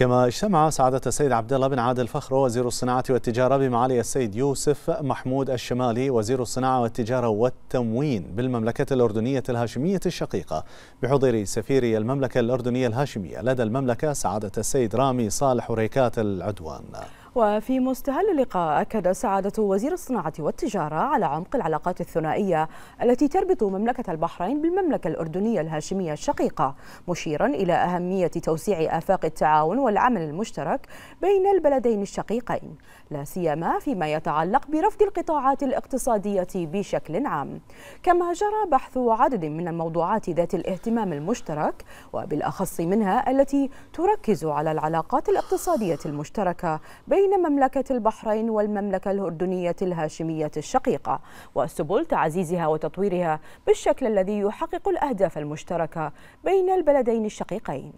كما اجتمع سعادة السيد عبد الله بن عادل فخر وزير الصناعة والتجارة بمعالي السيد يوسف محمود الشمالي وزير الصناعة والتجارة والتموين بالمملكة الأردنية الهاشمية الشقيقة بحضور سفير المملكة الأردنية الهاشمية لدى المملكة سعادة السيد رامي صالح ريكات العدوان وفي مستهل اللقاء أكد سعادة وزير الصناعة والتجارة على عمق العلاقات الثنائية التي تربط مملكة البحرين بالمملكة الأردنية الهاشمية الشقيقة مشيرا إلى أهمية توسيع آفاق التعاون والعمل المشترك بين البلدين الشقيقين لا سيما فيما يتعلق برفض القطاعات الاقتصادية بشكل عام كما جرى بحث عدد من الموضوعات ذات الاهتمام المشترك وبالأخص منها التي تركز على العلاقات الاقتصادية المشتركة بين بين مملكة البحرين والمملكة الأردنية الهاشمية الشقيقة وسبل تعزيزها وتطويرها بالشكل الذي يحقق الأهداف المشتركة بين البلدين الشقيقين